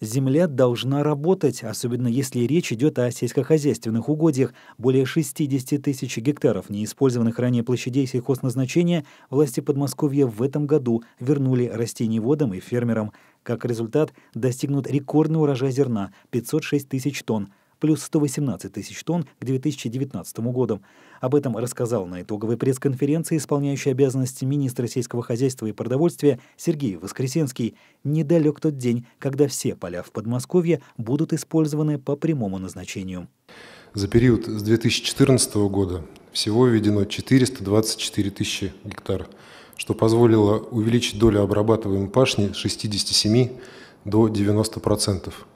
Земля должна работать, особенно если речь идет о сельскохозяйственных угодьях. Более 60 тысяч гектаров неиспользованных ранее площадей сельхозназначения власти Подмосковья в этом году вернули растениеводам и фермерам. Как результат, достигнут рекордный урожай зерна – 506 тысяч тонн плюс 118 тысяч тонн к 2019 году. Об этом рассказал на итоговой пресс-конференции исполняющий обязанности министра сельского хозяйства и продовольствия Сергей Воскресенский. Недалек тот день, когда все поля в Подмосковье будут использованы по прямому назначению. За период с 2014 года всего введено 424 тысячи гектар, что позволило увеличить долю обрабатываемой пашни с 67 до 90%. процентов.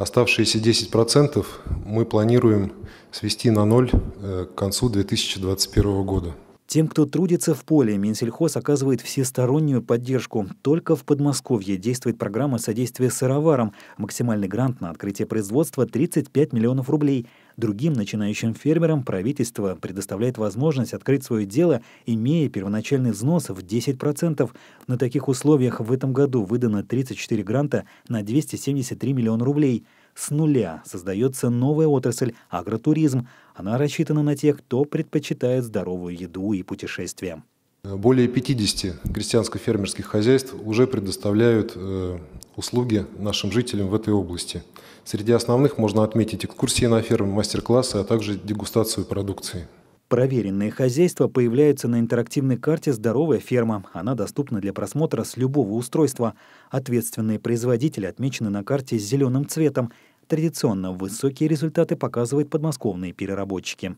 Оставшиеся 10% мы планируем свести на ноль э, к концу 2021 года. Тем, кто трудится в поле, Минсельхоз оказывает всестороннюю поддержку. Только в Подмосковье действует программа содействия сыроварам. Максимальный грант на открытие производства – 35 миллионов рублей. Другим начинающим фермерам правительство предоставляет возможность открыть свое дело, имея первоначальный взнос в 10%. На таких условиях в этом году выдано 34 гранта на 273 миллиона рублей – с нуля создается новая отрасль – агротуризм. Она рассчитана на тех, кто предпочитает здоровую еду и путешествия. Более 50 крестьянско-фермерских хозяйств уже предоставляют э, услуги нашим жителям в этой области. Среди основных можно отметить экскурсии на фермы, мастер-классы, а также дегустацию продукции. Проверенные хозяйства появляются на интерактивной карте «Здоровая ферма». Она доступна для просмотра с любого устройства. Ответственные производители отмечены на карте с зеленым цветом. Традиционно высокие результаты показывают подмосковные переработчики.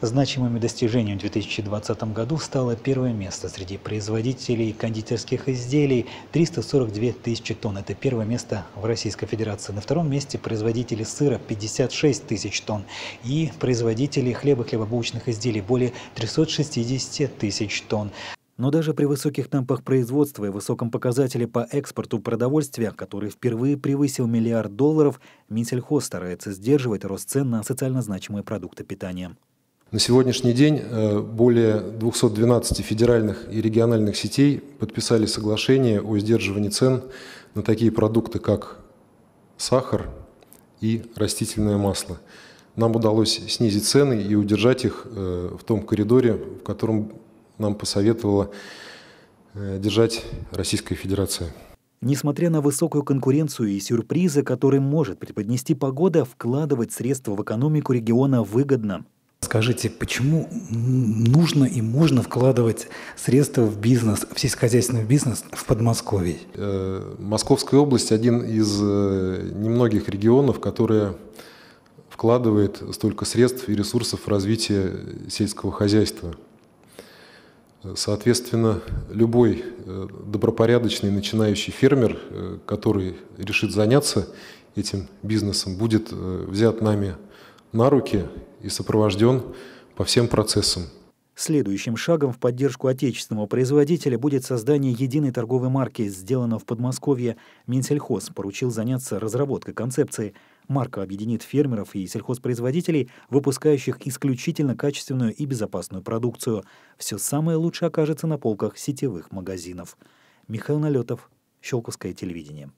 Значимым достижением в 2020 году стало первое место среди производителей кондитерских изделий – 342 тысячи тонн. Это первое место в Российской Федерации. На втором месте производители сыра – 56 тысяч тонн. И производители хлеба хлебобулочных изделий – более 360 тысяч тонн. Но даже при высоких темпах производства и высоком показателе по экспорту продовольствия, который впервые превысил миллиард долларов, Минсельхоз старается сдерживать рост цен на социально значимые продукты питания. На сегодняшний день э, более 212 федеральных и региональных сетей подписали соглашение о сдерживании цен на такие продукты, как сахар и растительное масло. Нам удалось снизить цены и удержать их э, в том коридоре, в котором нам посоветовала э, держать Российская Федерация. Несмотря на высокую конкуренцию и сюрпризы, которые может преподнести погода, вкладывать средства в экономику региона выгодно скажите, почему нужно и можно вкладывать средства в бизнес, в сельскохозяйственный бизнес в Подмосковье? Э, Московская область один из э, немногих регионов, которые вкладывает столько средств и ресурсов в развитие сельского хозяйства. Соответственно, любой э, добропорядочный начинающий фермер, который решит заняться этим бизнесом, будет взят нами на руки и сопровожден по всем процессам. Следующим шагом в поддержку отечественного производителя будет создание единой торговой марки, сделано в Подмосковье. Минсельхоз поручил заняться разработкой концепции. Марка объединит фермеров и сельхозпроизводителей, выпускающих исключительно качественную и безопасную продукцию. Все самое лучшее окажется на полках сетевых магазинов. Михаил Налетов, Щелковское телевидение.